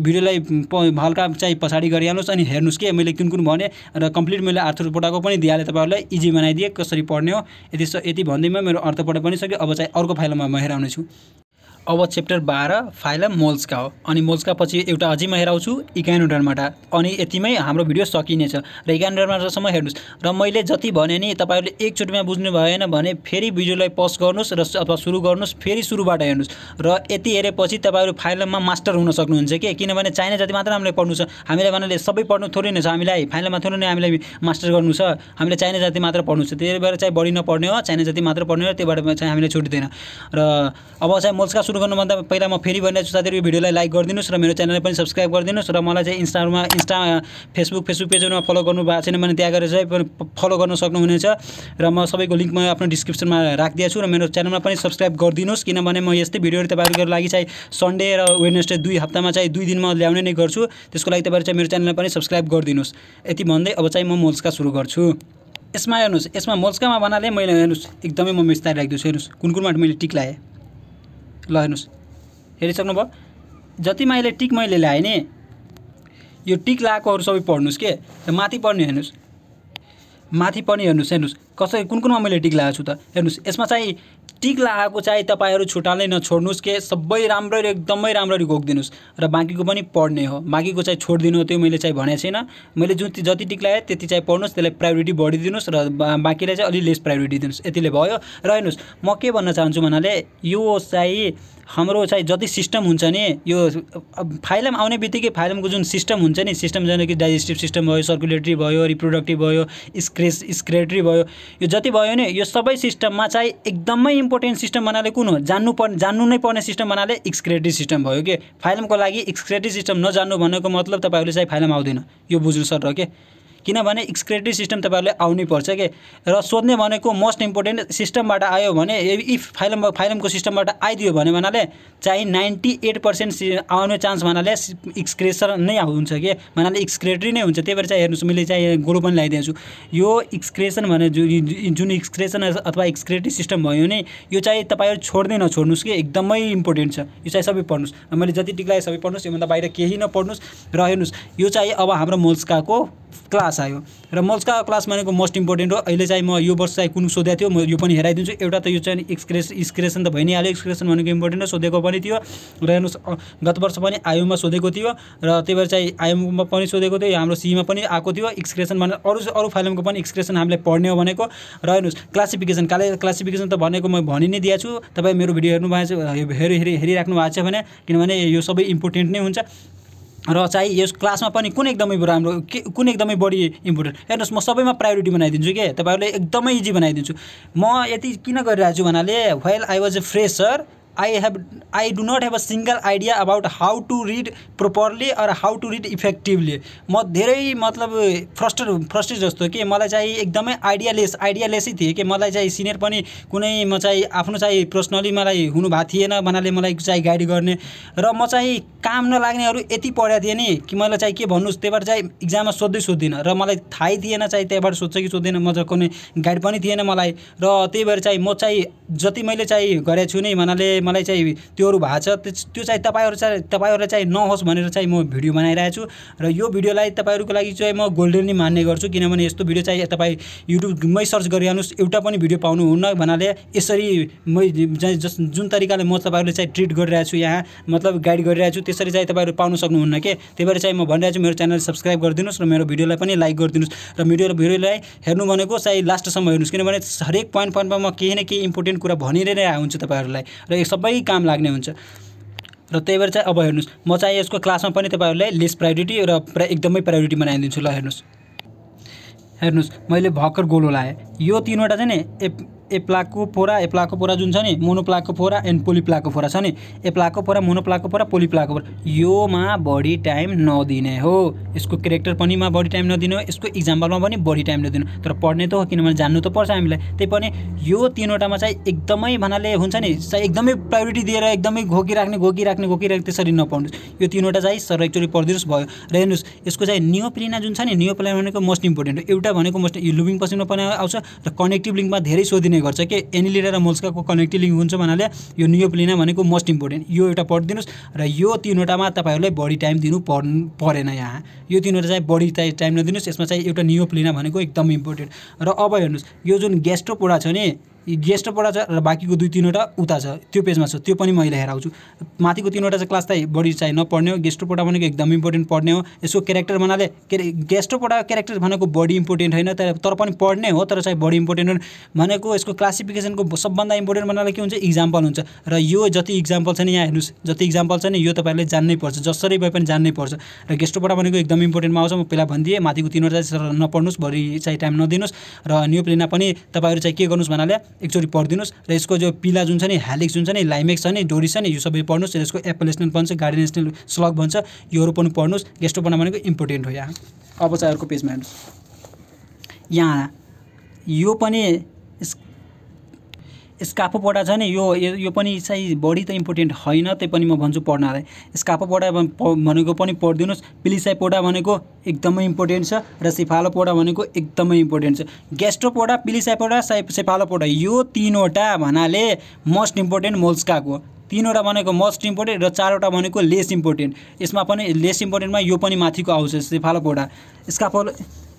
भिडियोलाई हल्का चाहिँ पछाडि गरिहाल्नुहोस् अनि हेर्नुहोस् कि मैले कुन कुन भने र कम्प्लिट मैले आर्थरपटाको पनि दिइहालेँ तपाईँहरूलाई इजी बनाइदिएँ कसरी पढ्ने हो यति यति भन्दैमा मेरो अर्थपटा पनि सक्यो अब चाहिँ अर्को फाइलमा म हेराउनेछु अब च्याप्टर बाह्र फाइलम मोल्सका हो अनि मोल्सका पछि एउटा अझै म हेराउँछु इकानोडर्माटा अनि यतिमै हाम्रो भिडियो सकिनेछ र जसम्म हेर्नुहोस् र मैले जति भने नि तपाईँहरूले एकचोटिमा बुझ्नु भएन भने फेरि भिडियोलाई पस गर्नुहोस् र अथवा सुरु गर्नुहोस् फेरि सुरुबाट हेर्नुहोस् र यति हेरेपछि तपाईँहरू फाइलममा मास्टर हुन सक्नुहुन्छ कि किनभने चाइना जति मात्र हामीले पढ्नु छ हामीलाई भन्नाले सबै पढ्नु थोरै नै छ हामीलाई फाइलममा थोरै नै हामीलाई मास्टर गर्नु छ हामीले चाइना जति मात्र पढ्नु छ त्यही भएर चाहिँ बढी नपढ्ने हो चाइना जति मात्र पढ्ने हो त्योबाट चाहिँ हामीले छुट्दैन र अब चाहिँ मोल्सका सुरु गर्नुभन्दा पहिला म फेरि भनिरहेको छु साथीहरू यो भिडियोलाई लाइक गरिदिनुहोस् र मेरो च्यानललाई पनि सब्सक्राइब गरिदिनुहोस् र मलाई चाहिँ इन्स्टामा इन्स्टा फेसबुक फेसबुक पेजहरूमा फलो गर्नु भएको छैन भने त्यहाँ गएर चाहिँ फलो गर्न सक्नुहुनेछ र म सबैको लिङ्क म आफ्नो डिस्क्रिप्सनमा राखिदिएको छु र मेरो च्यानलमा पनि सब्सक्राइब गरिदिनुहोस् किनभने म यस्तै भिडियोहरू तपाईँहरूको लागि चाहिँ सन्डे र वेडनेसडे दुई हप्तामा चाहिँ दुई दिनमा ल्याउने नै गर्छु त्यसको लागि तपाईँहरू चाहिँ मेरो च्यानललाई पनि सब्सक्राइब गरिदिनुहोस् यति भन्दै अब चाहिँ म मोल्सका सुरु गर्छु यसमा हेर्नुहोस् यसमा मोल्सकामा बनाले मैले हेर्नुहोस् एकदमै म बिस्तारै राखिदिन्छु हेर्नुहोस् कुन कुनमा मैले टिक लाएँ ल हेर्नुहोस् हेरिसक्नु भयो जति मैले टिक मैले ल्याएँ नि यो टिक लगाएकोहरू सबै पढ्नुहोस् के माथि पढ्ने हेर्नुहोस् माथि पनि हेर्नुहोस् हेर्नुहोस् कसै कुन कुनमा मैले टिक लगाएको छु त हेर्नुहोस् यसमा चाहिँ टिक लगाएको चाहिँ तपाईँहरू छुट्यालै नछोड्नुहोस् के सबै राम्ररी एकदमै राम्ररी घोकिदिनुहोस् र बाँकीको पनि पढ्ने हो बाँकीको चाहिँ छोडिदिनु त्यो मैले चाहिँ भनेको छैन मैले जुन जति टिक लगाएँ त्यति चाहिँ पढ्नुहोस् त्यसलाई प्रायोरिटी बढिदिनुहोस् र बाँकीलाई चाहिँ अलि लेस प्रायोरिटी दिनुहोस् यतिले भयो र हेर्नुहोस् म के भन्न चाहन्छु भन्नाले यो चाहिँ हाम्रो चाहिँ जति सिस्टम हुन्छ नि यो फाइलम आउने बित्तिकै फाइलमको जुन सिस्टम हुन्छ नि सिस्टम जाने कि डाइजेस्टिभ सिस्टम भयो सर्कुलेटरी भयो रिप्रोडक्टिभ भयो स्क्रेस स्क्रेटरी भयो यो जति भयो नि यो सबै सिस्टममा चाहिँ एकदमै इम्पोर्टेन्ट सिस्टम बनाले कुन हो जान्नु पर्ने जान्नु नै पर्ने सिस्टम बनाले एक्सक्रेटरी सिस्टम भयो कि फाइलमको लागि एक्सक्रेटरी सिस्टम नजान्नु भनेको मतलब तपाईँहरूले चाहिँ फाइलम आउँदैन यो बुझ्नु सर हो के किनभने एक्सक्रेटिभ सिस्टम तपाईँहरूले आउनै पर्छ के र सोध्ने भनेको मोस्ट इम्पोर्टेन्ट सिस्टमबाट आयो भने इफ फाइलम फाइलमको सिस्टमबाट आइदियो भने भन्नाले चाहिँ नाइन्टी एट पर्सेन्ट आउने चान्स भन्नाले एक्सक्रेसर नै हुन्छ कि भन्नाले एक्सक्रेटरी नै हुन्छ त्यही भएर चाहिँ हेर्नुहोस् मैले चाहिँ गोरु पनि ल्याइदिएको छु यो एक्सक्रेसन भने जुन एक्सक्रेसन अथवा एक्सक्रेटिभ सिस्टम भयो नि यो चाहिँ तपाईँहरू छोड्दै नछोड्नुहोस् कि एकदमै इम्पोर्टेन्ट छ यो चाहिँ सबै पढ्नुहोस् मैले जति टिक्लाएँ सबै पढ्नुहोस् योभन्दा बाहिर केही नपढ्नुहोस् र हेर्नुहोस् यो चाहिँ अब हाम्रो मोल्स्काको क्लास क्लास आयो र मल्सका क्लास भनेको मोस्ट इम्पोर्टेन्ट हो अहिले चाहिँ म यो वर्ष चाहिँ कुन सोधेको थियो म यो पनि हेराइदिन्छु एउटा त यो चाहिँ एक्सक्रेस एक्सक्रेसन त भइ नै हाल्यो एक्सक्रेसन भनेको इम्पोर्टेन्ट हो सोधेको पनि थियो र हेर्नुहोस् गत वर्ष पनि आयुमा सोधेको थियो र त्यही भएर चाहिँ आयुमा पनि सोधेको थियो हाम्रो सीमा पनि आएको थियो एक्सक्रेसन भनेर अरू अरू फाइलमको पनि एक्सक्रेसन हामीले पढ्ने हो भनेको र हेर्नुहोस् क्लासिफिकेसन काले क्लासिफिकेसन त भनेको म भनि नै दिएको छु तपाईँ मेरो भिडियो हेर्नु भएको छ हेरि हेरिराख्नु भएको छ भने किनभने यो सबै इम्पोर्टेन्ट नै हुन्छ र चाहिँ यस क्लासमा पनि कुन एकदमै राम्रो के कुन एकदमै बढी इम्पोर्टेन्ट हेर्नुहोस् म सबैमा प्रायोरिटी बनाइदिन्छु कि तपाईँहरूले एकदमै इजी बनाइदिन्छु म यति किन गरिरहेको छु भन्नाले well I was a fresher I have I do not have a single idea about how to read properly or how to read effectively म धेरै मतलब फ्रस्टेड फ्रस्टेड जस्तो कि मलाई चाहिँ एकदमै आइडियालेस आइडियालेसै थिएँ कि मलाई चाहिँ सिनियर पनि कुनै म चाहिँ आफ्नो चाहिँ पर्सनली मलाई हुनुभएको थिएन भन्नाले मलाई चाहिँ गाइड गर्ने र म चाहिँ काम नलाग्नेहरू यति पढाएको थिएँ नि कि मलाई चाहिँ के भन्नुहोस् त्यहीबाट चाहिँ इक्जाममा सोध्दै सोध्दिनँ र मलाई थाहै थिएन चाहिँ त्यहाँबाट सोध्छ कि सोध्दैन म कुनै गाइड पनि थिएन मलाई र त्यही भएर चाहिँ म चाहिँ जति मैले चाहिँ गरेको छु नि भन्नाले मलाई चाहिँ त्योहरू भएको छ त्यो चाहिँ तपाईँहरू चाहिँ तपाईँहरूलाई चाहिँ नहोस् भनेर चाहिँ म भिडियो बनाइरहेको छु र यो भिडियोलाई तपाईँहरूको लागि चाहिँ म गोल्डेन नै मान्ने गर्छु किनभने यस्तो भिडियो चाहिँ तपाईँ युट्युबमै सर्च गरिहाल्नुहोस् एउटा पनि भिडियो पाउनुहुन्न भन्नाले यसरी मै जस जुन तरिकाले म तपाईँहरूले चाहिँ ट्रिट गरिरहेको छु यहाँ मतलब गाइड गरिरहेको छु त्यसरी चाहिँ तपाईँहरू पाउनु सक्नुहुन्न के त्यही भएर चाहिँ म भनिरहेको छु मेरो च्यानल सब्सक्राइब गरिदिनुहोस् र मेरो भिडियोलाई पनि लाइक गरिदिनुहोस् र भिडियो भिडियोलाई हेर्नु भनेको चाहिँ लास्टसम्म हेर्नुहोस् किनभने हरेक पोइन्ट पोइन्टमा म केही न केही इम्पोर्टेन्ट कुरा भनिरहेको हुन्छु तपाईँहरूलाई र सबै काम लाग्ने हुन्छ र त्यही भएर चाहिँ अब हेर्नुहोस् म चाहिँ यसको क्लासमा पनि तपाईँहरूलाई लेस प्रायोरिटी र एकदमै प्रायोरिटी बनाइदिन्छु ल हेर्नुहोस् हेर्नुहोस् मैले भर्खर गोलो लाएँ यो तिनवटा चाहिँ नि एप एप्लाको फोरा एप्लाको फोरा जुन छ नि मोनोप्लाको फोरा एन्ड पोलिप्लाको फोरा छ नि एप्लाको फोरा मोनोप्लाको फोरा पोलिप्लाको फोरा योमा बढी टाइम नदिने हो यसको क्यारेक्टर पनिमा बढी टाइम नदिने हो यसको इक्जाम्पलमा पनि बढी टाइम नदिनु तर पढ्ने त हो किनभने जान्नु त पर्छ हामीलाई त्यही पनि यो तिनवटामा चाहिँ एकदमै भन्नाले हुन्छ नि चाहिँ एकदमै प्रायोरिटी दिएर एकदमै घोकिराख्ने घोकिराख्ने घोकिराख्ने त्यसरी नपढ्नुहोस् यो तिनवटा चाहिँ सर एकचोटि पढिदिनुहोस् भयो र हेर्नुहोस् यसको चाहिँ नियोप्लिना जुन छ नि नियोप्लिना भनेको मोस्ट इम्पोर्टेन्ट हो एउटा भनेको मोस्ट यो लुबिङ पश्चिममा पनि आउँछ र कनेक्टिभ लिङ्कमा धेरै सोधिने गर्छ कि एनिलिडा र मोल्स्काको कनेक्टिभ लिङ्क हुन्छ भन्नाले यो नियोप्लिना भनेको मोस्ट इम्पोर्टेन्ट यो एउटा पढिदिनुहोस् र यो तिनवटामा तपाईँहरूलाई बढी टाइम दिनु पर् परेन यहाँ यो तिनवटा चाहिँ बढी टाइम नदिनुहोस् यसमा चाहिँ एउटा नियोप्लिना भनेको एकदम इम्पोर्टेन्ट र अब हेर्नुहोस् यो जुन ग्यास्ट्रोपोडा छ नि गेस्टबाट छ र बाँकीको दुई तिनवटा उता छ त्यो पेजमा छ त्यो पनि मैले हेराउँछु माथिको तिनवटा चाहिँ क्लास चाहिँ बढी चाहिँ नपढ्ने हो गेस्टोपोटा भनेको एकदम इम्पोर्टेन्ट पढ्ने हो यसको क्यारेक्टर भन्नाले के गेस्टोपोटा क्यारेक्टर भनेको बढी इम्पोर्टेन्ट होइन तर पनि पढ्ने हो तर चाहिँ बढी इम्पोर्टेन्ट हो भनेको यसको क्लासिफिकेसनको सबभन्दा इम्पोर्टेन्ट भन्नाले के हुन्छ इक्जाम्पल हुन्छ र यो जति इक्जाम्पल छ नि यहाँ हेर्नुहोस् जति इक्जाम्पल छ नि यो तपाईँहरूले जान्नै पर्छ जसरी भए पनि जान्नै पर्छ र गेस्टोपोटा भनेको एकदम इम्पोर्टेन्टमा आउँछ म पहिला भनिदिएँ माथिको तिनवटा चाहिँ नपढ्नुहोस् भरि चाहिँ टाइम नदिनुहोस् र न्यु प्लेनमा पनि तपाईँहरू चाहिँ के गर्नुहोस् भन्नाले एकचोटि पढिदिनुहोस् र यसको जो पिला जुन छ नि ह्यालिक्स जुन छ नि लाइमेक्स छ नि डोरी छ नि यो सबै पढ्नुहोस् यसको एप्पलेसनल भन्छ गार्डेनेसनल स्लग भन्छ योहरू पनि पढ्नुहोस् गेस्टोपना भनेको इम्पोर्टेन्ट हो यहाँ अब चाहिँ अर्को पेजमा हेर्नुहोस् यहाँ यो पनि स्कापोपोडा छ नि यो यो पनि चाहिँ बढी त इम्पोर्टेन्ट होइन त्यही पनि म भन्छु पढ्नलाई स्कापोपोडा भनेको पनि पढिदिनुहोस् पिलिसाइपोडा भनेको एकदमै इम्पोर्टेन्ट छ र सिफालो सेफालोपोडा भनेको एकदमै इम्पोर्टेन्ट छ ग्यास्ट्रोपोडा पिलिसाइपोडा साइ सेफालोपोडा यो तिनवटा भन्नाले मोस्ट इम्पोर्टेन्ट मोल्स्काको तिनवटा भनेको मोस्ट इम्पोर्टेन्ट र चारवटा भनेको लेस इम्पोर्टेन्ट यसमा पनि लेस इम्पोर्टेन्टमा यो पनि माथिको आउँछ सेफालोपोडा स्काफो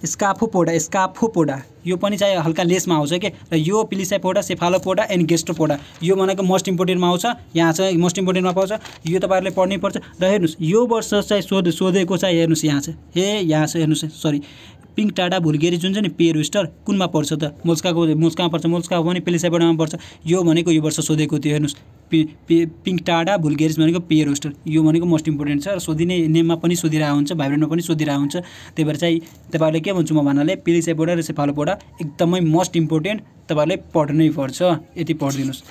स्काफोपोडा स्काफोपोडा यो पनि चाहिँ हल्का लेसमा आउँछ के र यो पिलिसाइपोडा सेफालोपोडा एन्ड गेस्ट्रोपोडा यो भनेको मोस्ट इम्पोर्टेन्टमा आउँछ यहाँ चाहिँ मोस्ट इम्पोर्टेन्टमा पाउँछ यो तपाईँहरूले पढ्नै पर्छ र हेर्नुहोस् यो वर्ष चाहिँ सोध सोधेको चाहिँ हेर्नुहोस् यहाँ चाहिँ ए यहाँ चाहिँ हेर्नुहोस् सरी पिङ्क टाडा भुलगेरी जुन चाहिँ नि पेयर वेस्टर कुनमा पर्छ त मोल्स्काको मोल्स्कामा पर्छ मोल्स्का पनि भने पर्छ यो भनेको यो वर्ष सोधेको थियो हेर्नुहोस् पे पे टाडा भुलगेरिस भनेको पे रोस्टर यो भनेको मोस्ट इम्पोर्टेन्ट छ र सोधिने नेममा पनि सोधिरहेको हुन्छ भाइब्रेन्टमा पनि सोधिरहेको हुन्छ त्यही भएर चाहिँ तपाईँहरूले के भन्छु म भन्नाले पिलिसाइपोडा र सेफालोपोडा एकदमै मोस्ट इम्पोर्टेन्ट तपाईँहरूले पढ्नै पर्छ यति पढिदिनुहोस्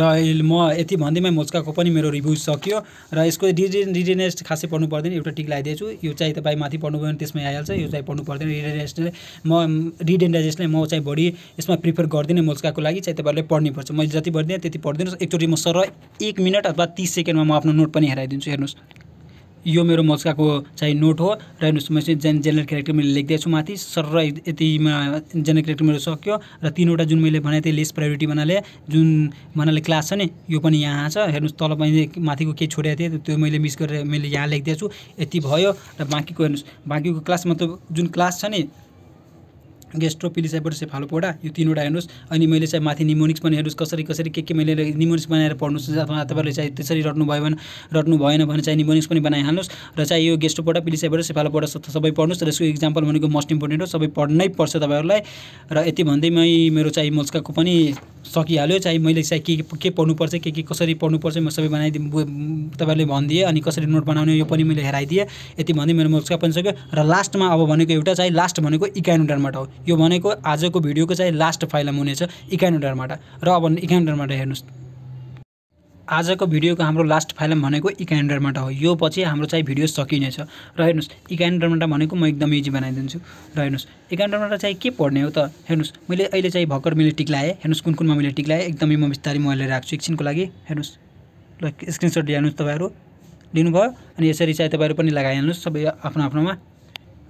र म यति भन्दैमा मोचकाको पनि मेरो रिभ्यू सकियो र यसको रिडेन रिडेनेस्ट खासै पढ्नु पर्दैन एउटा टिक लगाइदिएछु यो चाहिँ तपाईँ माथि पढ्नु भयो भने त्यसमा आइहाल्छ यो चाहिँ पढ्नु पर्दैन रिडेनेस्ट म रिडेन्डाइजेस्टलाई म चाहिँ बढी यसमा प्रिफर गर्दिनँ मोचकाको लागि चाहिँ तपाईँहरूले पर्छ मैले जति पढ्दिनँ त्यति पढिदिनुहोस् एकचोटि म सर एक मिनट अथवा तिस सेकेन्डमा म आफ्नो नोट पनि हेराइदिन्छु हेर्नुहोस् यो मेरो मजकाको चाहिँ नोट हो र हेर्नुहोस् मैले जेन जेनरल क्यारेक्टर मैले लेख्दैछु माथि सर र यतिमा जेनरल क्यारेक्टर मेरो सक्यो र तिनवटा जुन मैले भनेको थिएँ लेस प्रायोरिटी भन्नाले जुन भन्नाले क्लास छ नि यो पनि यहाँ छ हेर्नुहोस् तल मैले माथिको केही छोडेको थिएँ त्यो मैले मिस गरेर मैले यहाँ लेख्दैछु यति भयो र बाँकीको हेर्नुहोस् बाँकीको क्लास मतलब जुन क्लास छ नि गेस्ट्रो सेफालोपोडा यो तिनवटा हेर्नुहोस् अनि मैले चाहिँ माथि निमोनिक्स पनि हेर्नुहोस् कसरी कसरी के के मैले निमोनिक्स बनाएर पढ्नुहोस् अथवा तपाईँले चाहिँ त्यसरी रट्नु भयो भने रट्नु भएन भने चाहिँ निमोनिक्स पनि बनाइहाल्नुहोस् र चाहिँ यो गेस्ट्रोपोडा पिलिसाइबाट सेफालोपोडा सबै पढ्नुहोस् र यसको इक्जाम्पल भनेको मोस्ट इम्पोर्टेन्ट हो सबै पढ्नै पर्छ तपाईँहरूलाई र यति भन्दै भन्दैमै मेरो चाहिँ मोल्सकाको पनि सकिहाल्यो चाहे मैले चाहिँ के के पढ्नुपर्छ के के कसरी पढ्नुपर्छ म सबै बनाइदि तपाईँहरूले भनिदिएँ अनि कसरी नोट बनाउने यो पनि मैले हेराइदिएँ यति भन्दै मेरो मोल्सका पनि सक्यो र लास्टमा अब भनेको एउटा चाहिँ लास्ट भनेको इकाइ हो यो भनेको आजको भिडियोको चाहिँ लास्ट फाइलम हुनेछ इकानो डरमाटा र अब इकानो डरमाटा हेर्नुहोस् आजको भिडियोको हाम्रो लास्ट फाइलम भनेको इकाउन्न हो यो पछि हाम्रो चाहिँ भिडियो सकिनेछ र हेर्नुहोस् इकाउन्न भनेको म एकदम इजी बनाइदिन्छु र हेर्नुहोस् इकान्डरबाट चाहिँ के पढ्ने हो त हेर्नुहोस् मैले अहिले चाहिँ भर्खर मैले टिक्लाएँ हेर्नुहोस् कुन कुनमा मैले टिक्लाएँ एकदमै म बिस्तारै मैले राख्छु एकछिनको लागि हेर्नुहोस् ल स्क्रिनसट हेर्नुहोस् तपाईँहरू लिनुभयो अनि यसरी चाहिँ तपाईँहरू पनि लगाइहाल्नुहोस् सबै आफ्नो आफ्नोमा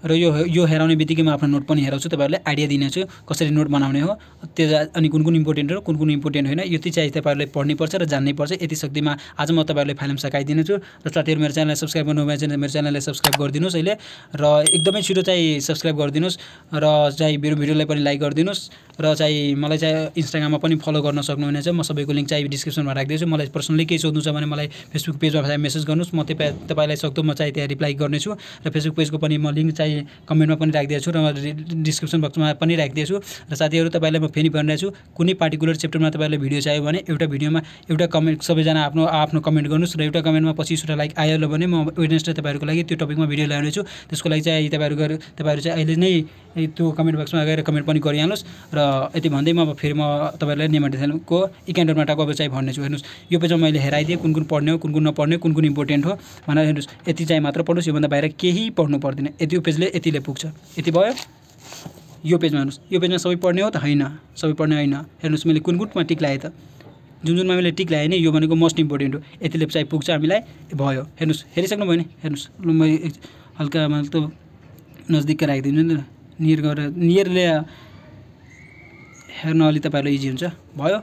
र यो यो हेराउने बित्तिकै म आफ्नो नोट पनि हेराउँछु तपाईँहरूलाई आइडिया दिनेछु कसरी नोट बनाउने हो त्यो अनि कुन कुन इम्पोर्टेन्ट हो कुन कुन इम्पोर्टेन्ट होइन यति चाहिँ तपाईँहरूले पर्छ र जान्नै पर्छ यति शक्तिमा आज म तपाईँहरूले फाइलम सकाइदिनेछु र साथीहरू मेरो च्यानललाई सब्सक्राइब गर्नुभएको चाहिँ मेरो च्यानललाई सब्सक्राइब गरिदिनुहोस् अहिले र एकदमै छिटो चाहिँ सब्सक्राइब गरिदिनुहोस् र चाहिँ मेरो भिडियोलाई पनि लाइक गरिदिनुहोस् र चाहिँ मलाई चाहिँ इन्स्टाग्राममा पनि फलो गर्न सक्नुहुनेछ म सबैको लिङ्क चाहिँ डिस्क्रिप्सनमा राखिदिन्छु मलाई पर्सनली केही सोध्नु छ भने मलाई फेसबुक पेजमा मेसेज गर्नुहोस् म तपाईँ तपाईँलाई सक्दो म चाहिँ त्यहाँ रिप्लाई गर्नेछु र फेसबुक पेजको पनि म लिङ्क चाहिँ कमेन्टमा पनि राखिदिएको छु र डिस्क्रिप्सन बक्समा पनि राखिदिएको छु र साथीहरू तपाईँलाई म फेरि भनिरहेको छु कुनै पार्टिकुलर च्याप्टरमा तपाईँलाई भिडियो चाहियो भने एउटा भिडियोमा एउटा कमेन्ट सबैजना आफ्नो आफ्नो कमेन्ट गर्नुहोस् र एउटा कमेन्टमा पच्चिसवटा लाइक आयो भने म वेडनेसडे तपाईँहरूको लागि त्यो टपिकमा भिडियो ल्याउनेछु त्यसको लागि चाहिँ तपाईँहरू तपाईँहरू चाहिँ अहिले नै त्यो कमेन्ट बक्समा गएर कमेन्ट पनि गरिहाल्नुहोस् र यति भन्दै म अब फेरि म तपाईँहरूलाई नेमाटेसनको इक्यान्डरमा टाको चाहिँ भन्नेछु हेर्नुहोस् यो पेजमा मैले हेराइदिएँ कुन कुन पढ्ने हो कुन कुन नपढ्ने कुन कुन इम्पोर्टेन्ट हो भनेर हेर्नुहोस् यति चाहिँ मात्र पढ्नुहोस् योभन्दा बाहिर केही पढ्नु पर्दैन यति यो पेजले यतिले पुग्छ यति भयो यो पेजमा हेर्नुहोस् यो पेजमा सबै पढ्ने हो त होइन सबै पढ्ने होइन हेर्नुहोस् मैले कुन कुनमा टिक लगाएँ त जुन जुनमा मैले टिक लगाएँ नि यो भनेको मोस्ट इम्पोर्टेन्ट हो यतिले चाहिँ पुग्छ हामीलाई भयो हेर्नुहोस् हेरिसक्नुभयो नि हेर्नुहोस् म हल्का मतलब नजदिकै राखिदिन्छु नि त नियर गरेर नियरले हेर्न अलि तपाईँहरूलाई इजी हुन्छ भयो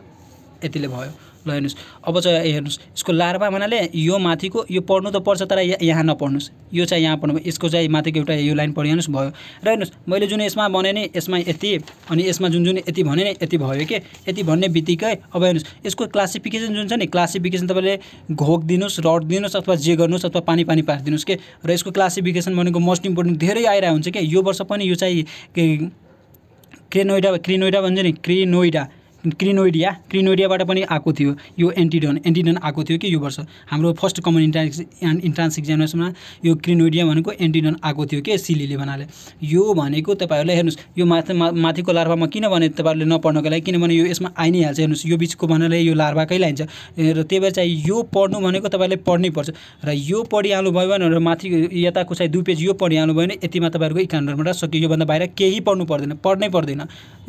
यतिले भयो ल हेर्नुहोस् अब चाहिँ हेर्नुहोस् यसको लार्भा भन्नाले यो माथिको यो पढ्नु त पर्छ तर यहाँ नपढ्नुहोस् यो चाहिँ यहाँ पढ्नु यसको चाहिँ माथिको एउटा यो लाइन पढिहाल्नुहोस् भयो र हेर्नुहोस् मैले जुन यसमा भने नि यसमा यति अनि यसमा जुन जुन यति भने नि यति भयो कि यति भन्ने बित्तिकै अब हेर्नुहोस् यसको क्लासिफिकेसन जुन छ नि क्लासिफिकेसन तपाईँले घोक दिनुहोस् रड दिनुहोस् अथवा जे गर्नुहोस् अथवा पानी पानी पारिदिनुहोस् कि र यसको क्लासिफिकेसन भनेको मोस्ट इम्पोर्टेन्ट धेरै आइरहेको हुन्छ कि यो वर्ष पनि यो चाहिँ क्रिनोइडा क्रिनोइडा भन्छ नि क्रिनोइडा क्रिनोइडिया क्रिनोइडियाबाट पनि आएको थियो यो एन्टिडन एन्टिडन आएको थियो कि यो वर्ष हाम्रो फर्स्ट कमन इन्ट्रान्स इन्ट्रान्स इक्जामिनेसनमा यो क्रिनोइडिया भनेको एन्टिडन आएको थियो कि सिलीले भन्नाले यो भनेको तपाईँहरूलाई हेर्नुहोस् यो माथि माथिको लार्भामा किन भने तपाईँहरूले नपढ्नुको लागि किनभने यो यसमा आइ नै हाल्छ हेर्नुहोस् यो बिचको भन्नाले यो लार्भाकै लाइन्छ र त्यही भएर चाहिँ यो पढ्नु भनेको तपाईँले पढ्नै पर्छ र यो पढिहाल्नु भयो भने र माथि यताको चाहिँ दुई पेज यो पढिहाल्नु भयो भने यतिमा तपाईँहरूको इकान्डरबाट सकियो योभन्दा बाहिर केही पढ्नु पर्दैन पढ्नै पर्दैन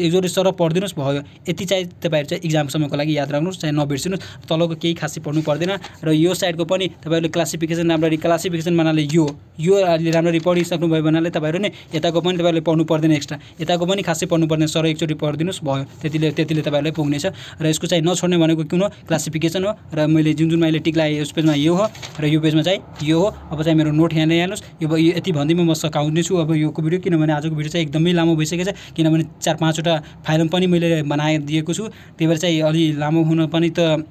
एकजोरी सर पढिदिनुहोस् भयो यति चाहिँ चाहिँ तपाईँहरू चाहिँ समयको लागि याद राख्नुहोस् चाहे नबिर्सिनुहोस् तलको केही खासै पढ्नु पर्दैन र यो साइडको पनि तपाईँहरूले क्लासिफिकेसन राम्ररी क्लासिफिकेसन बनाले यो यो राम्ररी पढिसक्नुभयो भन्नाले तपाईँहरू नै यताको पनि तपाईँहरूले पढ्नु पर्दैन एक्स्ट्रा यताको पनि खासै पढ्नु पर्दैन सर एकचोटि पढिदिनुहोस् भयो त्यतिले त्यतिले तपाईँहरूलाई पुग्नेछ र यसको चाहिँ नछोड्ने भनेको किन हो क्लासिफिकेसन हो र मैले जुन जुन मैले टिक लगाएँ यस पेजमा यो हो र यो पेजमा चाहिँ यो हो अब चाहिँ मेरो नोट यहाँ हेर्नुहोस् यो यति भन्दैमा म सघाउँदैछु छु अब यो भिडियो किनभने आजको भिडियो चाहिँ एकदमै लामो भइसकेको छ किनभने चार पाँचवटा फाइलम पनि मैले बनाइदिएको छु त्यही भएर चाहिँ अलि लामो हुन पनि त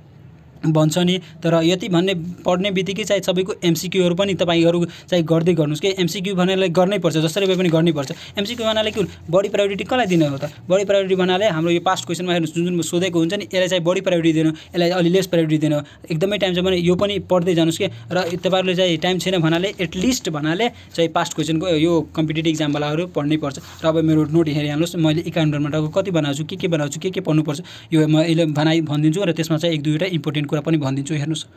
भन्छ नि तर यति भन्ने पढ्ने बित्तिकै चाहिँ सबैको एमसिक्यूहरू पनि तपाईँहरू चाहिँ गर्दै गर्नुहोस् कि एमसिक्यू भन्नेलाई पर्छ जसरी भए पनि गर्नै पर्छ एमसिक्यू भन्नाले के बढी प्रायोरिटी कसलाई दिने हो त बढी प्रायोरिटी भन्नाले हाम्रो यो पास्ट क्वेसनमा हेर्नु जुन जुन सोधेको हुन्छ नि यसलाई चाहिँ बढी प्रायोरिटी दिनु यसलाई अलि लेस प्रायोरिटी दिनु एकदमै टाइम छ भने यो पनि पढ्दै जानुहोस् कि र तपाईँहरूले चाहिँ टाइम छैन भन्नाले एटलिस्ट भन्नाले चाहिँ पास्ट क्वेसनको यो कम्पिटेटिभ इक्जामवालाहरू पर्छ र अब मेरो नोट हेरिहाल्नुहोस् मैले एकाउन्टमा कति बनाउँछु के के बनाउँछु के के पढ्नुपर्छ यो म यसले भनाइ भनिदिन्छु र त्यसमा चाहिँ एक दुईवटा इम्पोर्टेन्ट कुरा पनि भनिदिन्छु हेर्नुहोस्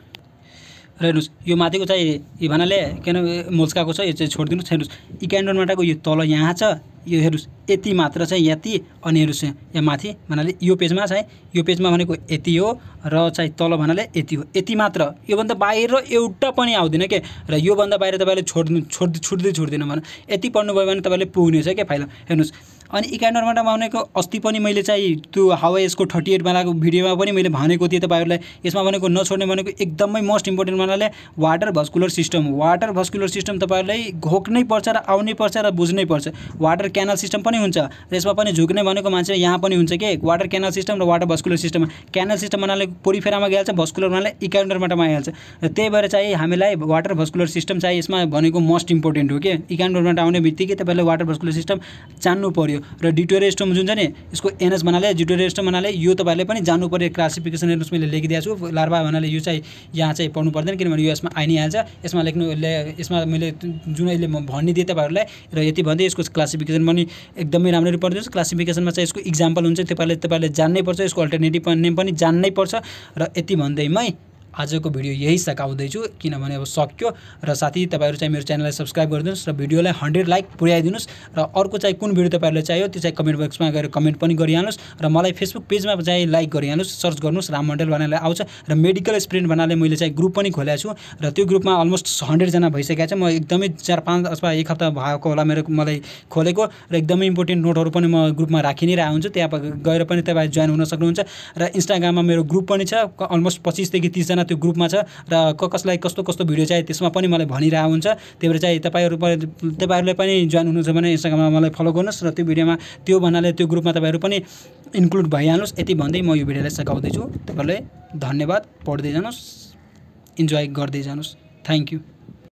र हेर्नुहोस् यो माथिको चाहिँ यो भन्नाले के मोल्स्काको छ यो चाहिँ छोडिदिनुहोस् हेर्नुहोस् इकान्डोनमाटाको यो तल यहाँ छ यो हेर्नुहोस् यति मात्र चाहिँ यति अनि हेर्नुहोस् यहाँ माथि भन्नाले यो पेजमा चाहिँ यो पेजमा भनेको यति हो र चाहिँ तल भन्नाले यति हो यति मात्र योभन्दा बाहिर एउटा पनि आउँदैन के र योभन्दा बाहिर तपाईँले छोड्नु छोड्दै छुट्दै छुट्दैन भने यति पढ्नुभयो भने तपाईँले पुग्नेछ क्या फाइल हेर्नुहोस् अनि इकाइ नर्माटामा भनेको अस्ति पनि मैले चाहिँ त्यो हावा यसको थर्टी एट मालाको भिडियोमा पनि मैले भनेको थिएँ तपाईँहरूलाई यसमा भनेको नछोड्ने भनेको एकदमै मोस्ट इम्पोर्टेन्ट मानाले water vascular system water vascular system तपाईँहरूलाई घोक्नै पर्छ र आउनै पर्छ र बुझ्नै पर्छ वाटर क्यानल सिस्टम पनि हुन्छ र यसमा पनि झुक्ने भनेको मान्छे यहाँ पनि हुन्छ के वाटर क्यानल सिस्टम र water vascular system canal system मानाले पोरिफेरामा गइहाल्छ भस्कुलर मानाले इकाइ नर्माटामा आइहाल्छ र त्यही भएर चाहिँ हामीलाई वाटर भस्कुलर सिस्टम चाहिँ यसमा भनेको मोस्ट इम्पोर्टेन्ट हो कि इकाइ नर्माटा आउने बित्तिकै तपाईँले वाटर भस्कुलर सिस्टम जान्नु पऱ्यो भयो र डिटोरेस्टम जुन छ नि यसको एनएच भन्नाले डिटोरेस्टम भन्नाले यो तपाईँहरूले पनि जानु पऱ्यो क्लासिफिकेसन हेर्नुहोस् मैले लेखिदिएको छु लार्भा भन्नाले यो चाहिँ यहाँ चाहिँ पढ्नु पर्दैन किनभने यो यसमा आइ नै हाल्छ यसमा लेख्नु यसमा मैले जुन अहिले म भनिदिएँ तपाईँहरूलाई र यति भन्दै यसको क्लासिफिकेसन पनि एकदमै राम्ररी पढिदिनुहोस् क्लासिफिकेसनमा चाहिँ यसको इक्जाम्पल हुन्छ तपाईँले तपाईँले जान्नै पर्छ यसको अल्टरनेटिभ नेम पनि जान्नै पर्छ र यति भन्दैमै आजको भिडियो यही सकाउँदैछु किनभने अब सक्यो र साथी तपाईँहरू चाहिँ मेरो च्यानललाई सब्सक्राइब गरिदिनुहोस् र भिडियोलाई हन्ड्रेड लाइक पुर्याइदिनुहोस् र अर्को चाहिँ कुन भिडियो तपाईँहरूलाई चाहियो त्यो चाहिँ कमेन्ट बक्समा गएर कमेन्ट पनि गरिहाल्नुहोस् र मलाई फेसबुक पेजमा चाहिँ लाइक गरिहाल्नुहोस् सर्च गर्नुहोस् राम मण्डल भन्नाले आउँछ र मेडिकल स्प्रिन्ट भन्नाले मैले चाहिँ ग्रुप पनि खोलेको छु र त्यो ग्रुपमा अलमोस्ट हन्ड्रेडजना भइसकेको छ म एकदमै चार पाँच अथवा एक हप्ता भएको होला मेरो मलाई खोलेको र एकदमै इम्पोर्टेन्ट नोटहरू पनि म ग्रुपमा राखि नै रहेको हुन्छु त्यहाँ गएर पनि तपाईँ जोइन हुन सक्नुहुन्छ र इन्स्टाग्राममा मेरो ग्रुप पनि छ अलमोस्ट पच्चिसदेखि तिसजना त्यो ग्रुपमा छ र क कसलाई कस्तो कस्तो भिडियो चाहियो त्यसमा पनि मलाई भनिरहेको हुन्छ त्यही भएर चाहिँ तपाईँहरू तपाईँहरूले पनि जोइन हुनुहुन्छ भने इन्स्टाग्राममा मलाई फलो गर्नुहोस् र त्यो भिडियोमा त्यो भन्नाले त्यो ग्रुपमा तपाईँहरू पनि इन्क्लुड भइहाल्नुहोस् यति भन्दै म यो भिडियोलाई सघाउँदैछु तपाईँहरूले धन्यवाद पढ्दै जानुहोस् इन्जोय गर्दै जानुहोस् थ्याङ्क यू